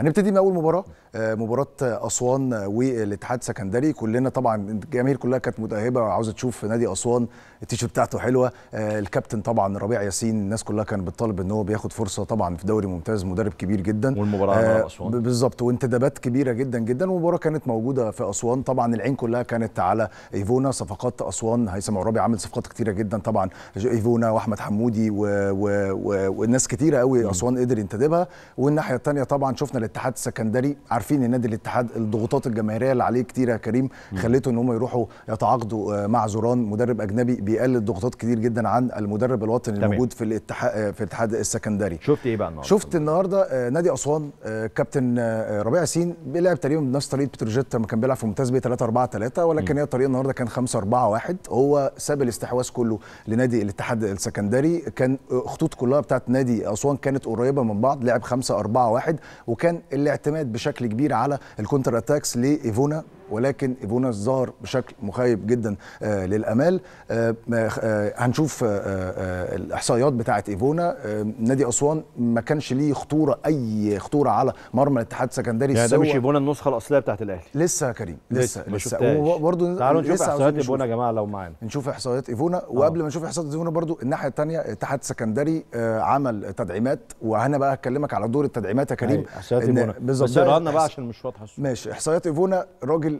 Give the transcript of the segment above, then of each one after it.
هنبتدي من اول مباراه آه، مباراه اسوان والاتحاد سكندري كلنا طبعا الجماهير كلها كانت متاهبه وعاوزه تشوف نادي اسوان التيشيرت بتاعته حلوه آه، الكابتن طبعا ربيع ياسين الناس كلها كانت بتطالب ان هو بياخد فرصه طبعا في دوري ممتاز مدرب كبير جدا والمباراه آه اسوان بالظبط وانتدابات كبيره جدا جدا والمباراه كانت موجوده في اسوان طبعا العين كلها كانت على ايفونا صفقات اسوان هيثم عرابي عامل صفقات كتيره جدا طبعا ايفونا واحمد حمودي و... و... و... والناس كتيره قوي اسوان قدر ينتدبها والناحيه الثانيه طبعا شفنا الاتحاد السكندري عارفين ان نادي الاتحاد الضغوطات الجماهيريه اللي عليه كتير يا كريم خلته ان هم يروحوا يتعاقدوا آه، مع زوران مدرب اجنبي بيقلل ضغوطات كتير جدا عن المدرب الوطني الموجود في الاتحاد آه، في الاتحاد السكندري شفت ايه بقى النهارده شفت النهارده آه، نادي اسوان كابتن ربيع ياسين بيلعب تقريبا بنفس طريقه بتروجيت لما كان بيلعب في ممتاز ب 3 4 3 ولكن هي الطريقه النهارده كان 5 4 1 هو ساب الاستحواذ كله لنادي الاتحاد السكندري كان خطوط كلها بتاعت نادي اسوان كانت قريبه من بعض لعب 5 4 1 وكان الاعتماد بشكل كبير على الكونتر اتاكس لايفونا ولكن ايفونا ظهر بشكل مخيب جدا آه، للامال آه، آه، هنشوف الاحصائيات بتاعه ايفونا نادي اسوان ما كانش ليه خطوره اي خطوره على مرمى الاتحاد السكندري يعني ده مش ايفونا النسخه الاصليه بتاعه الاهلي لسه يا كريم لسه لسه, وبرده برضه تعالوا نشوف احصائيات ايفونا يا جماعه لو معانا نشوف احصائيات ايفونا وقبل ما نشوف احصائيات ايفونا برضه الناحيه الثانيه الاتحاد السكندري عمل تدعيمات وهنا بقى هكلمك على دور التدعيمات يا كريم أيوة، بالظبط بس بقى عشان مش واضحه ماشي احصائيات ايفونا راجل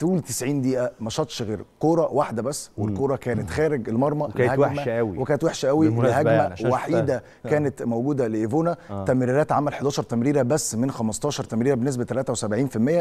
طول 90 دقيقه ما شاطش غير كوره واحده بس والكوره كانت خارج المرمى وكانت وحشه قوي وكانت وحشه قوي يعني، الهجمه يعني وحيده ده. آه. كانت موجوده لايفونا آه. تمريرات عمل 11 تمريره بس من 15 تمريره بنسبه 73%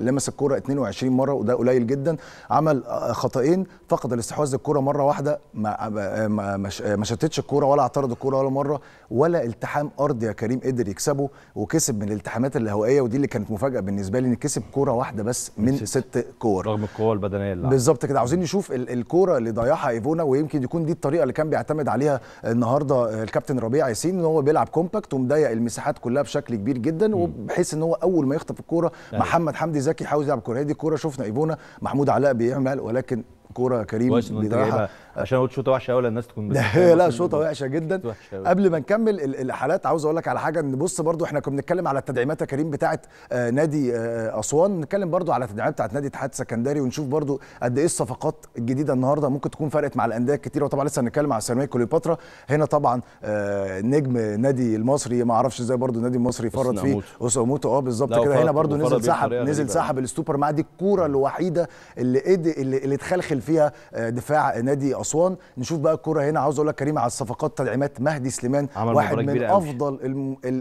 لمس الكوره 22 مره وده قليل جدا عمل آه، خطئين فقد الاستحواذ الكوره مره واحده ما آه، ما ما شتتش الكوره ولا اعترض الكوره ولا مره ولا التحام ارض يا كريم قدر يكسبه وكسب من الالتحامات الهوائيه ودي اللي كانت مفاجاه بالنسبه لي ان كسب كوره واحده بس من ست كور من القوه البدنيه اللي بالظبط كده عاوزين نشوف الكوره اللي ضيعها ايفونا ويمكن يكون دي الطريقه اللي كان بيعتمد عليها النهارده الكابتن ربيع ياسين ان هو بيلعب كومباكت ومضيق المساحات كلها بشكل كبير جدا وبحيث ان هو اول ما يخطف الكوره أيوه. محمد حمدي زكي يحاول يلعب الكوره هي دي الكوره شفنا ايفونا محمود علاء بيعمل ولكن كوره يا كريم بصراحه عشان قلت شوطه وحشه قوي الناس تكون لا شوطه وحشه جدا قبل ما نكمل الحالات عاوز اقول لك على حاجه نبص برضو احنا كنا بنتكلم على التدعيمات يا كريم بتاعه آه، نادي آه، اسوان نتكلم برضو على التدعيمات بتاعه نادي اتحاد سكندري ونشوف برضو قد ايه الصفقات الجديده النهارده ممكن تكون فرقت مع الانديه كتير وطبعا لسه هنتكلم على سيراميك كليوباترا هنا طبعا آه، نجم نادي المصري ما اعرفش ازاي برضو النادي المصري فرط فيه اوساموتو اه بالظبط كده هنا برضو نزل سحب نزل سحب الاستوبر مع دي الكوره الوحيده اللي اللي اتخلخل فيها آه، دفاع نادي اسوان نشوف بقى الكره هنا عاوز اقول لك كريم على الصفقات تدعيمات مهدي سليمان واحد من افضل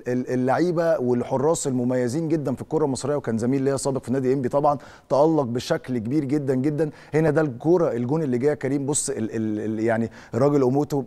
اللعيبه والحراس المميزين جدا في الكره المصريه وكان زميل ليا سابق في نادي انبي طبعا تالق بشكل كبير جدا جدا هنا ده الكوره الجون اللي جايه كريم بص الـ الـ يعني الراجل اوموتو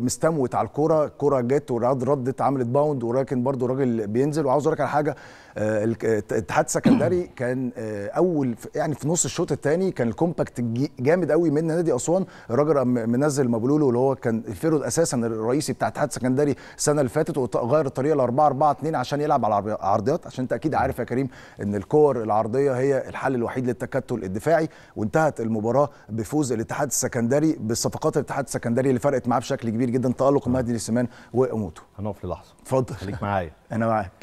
مستموت على الكوره الكوره جت ورد ردت عملت باوند ولكن برده الراجل بينزل وعاوز اقول لك على حاجه آه، الاتحاد آه، السكندري كان اول يعني في نص الشوط الثاني كان الكومباكت جامد جامد قوي من نادي اسوان الراجل منزل مبلولو اللي هو كان الفيرود اساسا الرئيسي بتاع اتحاد سكندري السنه اللي فاتت وغير الطريقه ل 4 4 2 عشان يلعب على عرضيات عشان انت اكيد عارف يا كريم ان الكور العرضيه هي الحل الوحيد للتكتل الدفاعي وانتهت المباراه بفوز الاتحاد السكندري بالصفقات الاتحاد السكندري اللي فرقت معاه بشكل كبير جدا تالق مهدي سليمان واموتو هنقف للحظه اتفضل خليك معايا انا معاك